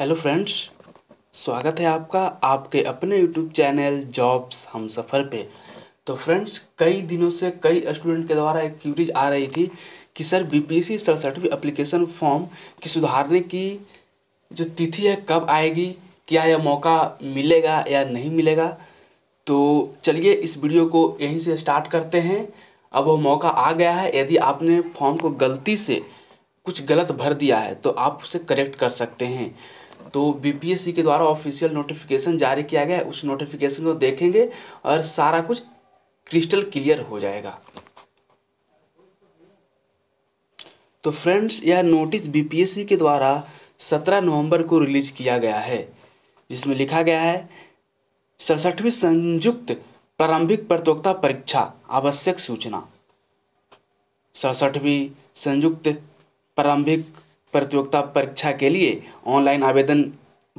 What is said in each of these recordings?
hello friends स्वागत है आपका आपके अपने यूट्यूब चैनल जॉब्स हम सफ़र पे तो फ्रेंड्स कई दिनों से कई स्टूडेंट के द्वारा एक क्यूरीज आ रही थी कि सर बी पी बीपीएससी सड़सठवीं अप्लीकेशन फॉर्म की सुधारने की जो तिथि है कब आएगी क्या यह मौका मिलेगा या नहीं मिलेगा तो चलिए इस वीडियो को यहीं से स्टार्ट करते हैं अब वो मौका आ गया है यदि आपने फॉर्म को गलती से कुछ गलत भर दिया है तो आप उसे करेक्ट कर सकते हैं तो बीपीएससी e के द्वारा ऑफिशियल नोटिफिकेशन जारी किया गया है उस नोटिफिकेशन को देखेंगे और सारा कुछ क्रिस्टल क्लियर हो जाएगा तो फ्रेंड्स यह नोटिस बीपीएससी e के द्वारा 17 नवंबर को रिलीज किया गया है जिसमें लिखा गया है सड़सठवीं संयुक्त प्रारंभिक प्रतियोगिता परीक्षा आवश्यक सूचना सड़सठवीं संयुक्त प्रारंभिक प्रतियोगिता परीक्षा के लिए ऑनलाइन आवेदन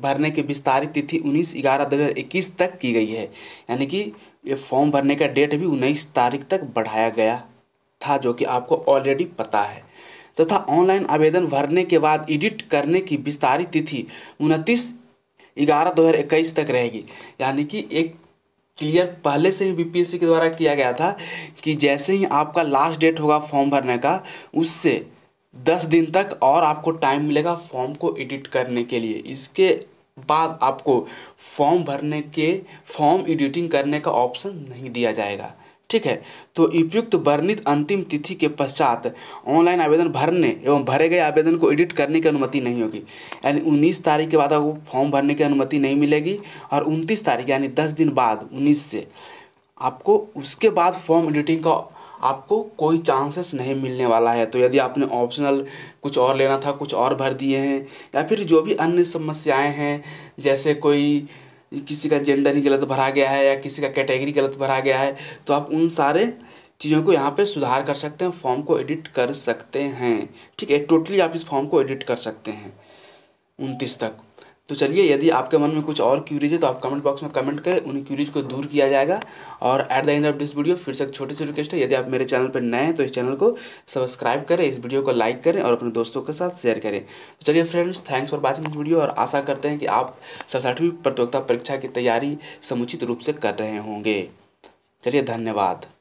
भरने की विस्तारित तिथि उन्नीस ग्यारह दो हज़ार इक्कीस तक की गई है यानी कि ये फॉर्म भरने का डेट भी उन्नीस तारीख तक बढ़ाया गया था जो कि आपको ऑलरेडी पता है तथा तो ऑनलाइन आवेदन भरने के बाद एडिट करने की विस्तारित तिथि उनतीस ग्यारह दो हज़ार इक्कीस तक रहेगी यानी कि एक क्लियर पहले से ही बीपीएससी के द्वारा किया गया था कि जैसे ही आपका लास्ट डेट होगा फॉर्म भरने का उससे दस दिन तक और आपको टाइम मिलेगा फॉर्म को एडिट करने के लिए इसके बाद आपको फॉर्म भरने के फॉर्म एडिटिंग करने का ऑप्शन नहीं दिया जाएगा ठीक है तो उपयुक्त वर्णित अंतिम तिथि के पश्चात ऑनलाइन आवेदन भरने एवं भरे गए आवेदन को एडिट करने की अनुमति नहीं होगी यानी उन्नीस तारीख के बाद आपको फॉर्म भरने की अनुमति नहीं मिलेगी और उनतीस तारीख यानी दस दिन बाद उन्नीस से आपको उसके बाद फॉर्म एडिटिंग का आपको कोई चांसेस नहीं मिलने वाला है तो यदि आपने ऑप्शनल कुछ और लेना था कुछ और भर दिए हैं या फिर जो भी अन्य समस्याएं हैं जैसे कोई किसी का जेंडर ही गलत भरा गया है या किसी का कैटेगरी गलत भरा गया है तो आप उन सारे चीज़ों को यहाँ पे सुधार कर सकते हैं फॉर्म को एडिट कर सकते हैं ठीक है टोटली आप इस फॉर्म को एडिट कर सकते हैं उनतीस तक तो चलिए यदि आपके मन में कुछ और क्यूरीज है तो आप कमेंट बॉक्स में कमेंट करें उन क्यूरीज को दूर किया जाएगा और at the end of this video फिर से एक छोटी सी रिक्वेस्ट है यदि आप मेरे चैनल पर नए हैं तो इस चैनल को सब्सक्राइब करें इस वीडियो को लाइक करें और अपने दोस्तों के साथ शेयर करें तो चलिए friends thanks for watching this video और आशा करते हैं कि आप सड़सठवीं प्रतियोगिता परीक्षा की तैयारी समुचित रूप से कर रहे होंगे चलिए धन्यवाद